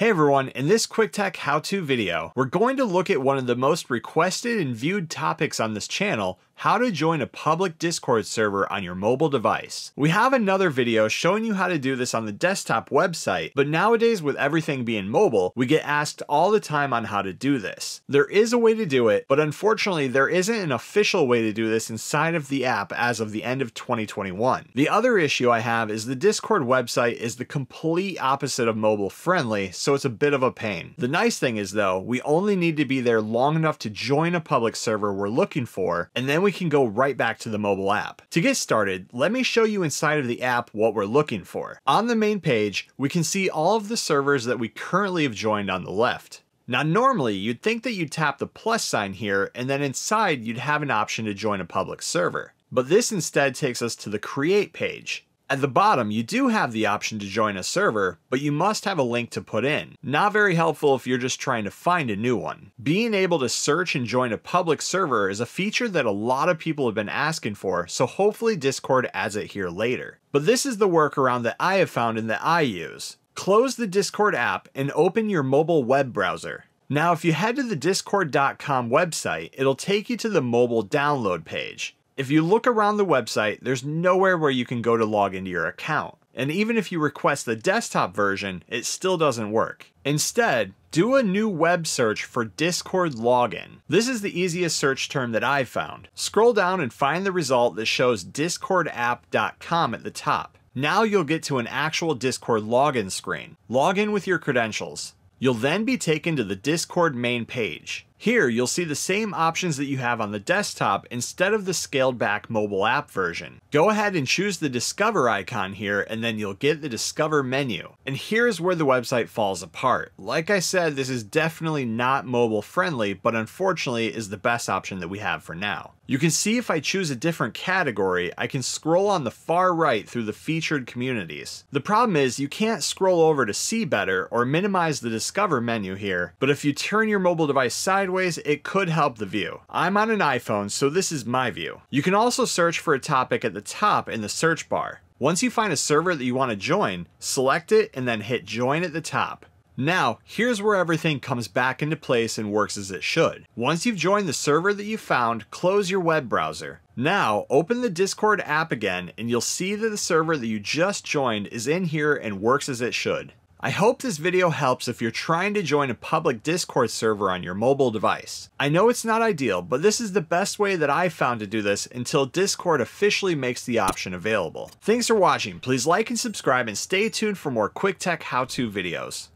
Hey everyone, in this quick tech how-to video, we're going to look at one of the most requested and viewed topics on this channel, how to join a public Discord server on your mobile device. We have another video showing you how to do this on the desktop website, but nowadays with everything being mobile, we get asked all the time on how to do this. There is a way to do it, but unfortunately there isn't an official way to do this inside of the app as of the end of 2021. The other issue I have is the Discord website is the complete opposite of mobile friendly, so it's a bit of a pain. The nice thing is though, we only need to be there long enough to join a public server we're looking for, and then we we can go right back to the mobile app. To get started, let me show you inside of the app what we're looking for. On the main page, we can see all of the servers that we currently have joined on the left. Now normally you'd think that you'd tap the plus sign here and then inside you'd have an option to join a public server. But this instead takes us to the create page. At the bottom, you do have the option to join a server, but you must have a link to put in. Not very helpful if you're just trying to find a new one. Being able to search and join a public server is a feature that a lot of people have been asking for, so hopefully Discord adds it here later. But this is the workaround that I have found and that I use. Close the Discord app and open your mobile web browser. Now, if you head to the discord.com website, it'll take you to the mobile download page. If you look around the website, there's nowhere where you can go to log into your account. And even if you request the desktop version, it still doesn't work. Instead, do a new web search for Discord login. This is the easiest search term that I've found. Scroll down and find the result that shows discordapp.com at the top. Now you'll get to an actual Discord login screen. Log in with your credentials. You'll then be taken to the Discord main page. Here, you'll see the same options that you have on the desktop instead of the scaled back mobile app version. Go ahead and choose the Discover icon here, and then you'll get the Discover menu. And here's where the website falls apart. Like I said, this is definitely not mobile friendly, but unfortunately is the best option that we have for now. You can see if I choose a different category, I can scroll on the far right through the featured communities. The problem is you can't scroll over to see better or minimize the discover menu here, but if you turn your mobile device sideways, sideways, it could help the view. I'm on an iPhone, so this is my view. You can also search for a topic at the top in the search bar. Once you find a server that you want to join, select it and then hit join at the top. Now, here's where everything comes back into place and works as it should. Once you've joined the server that you found, close your web browser. Now, open the Discord app again and you'll see that the server that you just joined is in here and works as it should. I hope this video helps if you're trying to join a public Discord server on your mobile device. I know it's not ideal, but this is the best way that I've found to do this until Discord officially makes the option available. Thanks for watching, please like and subscribe and stay tuned for more quick tech how-to videos.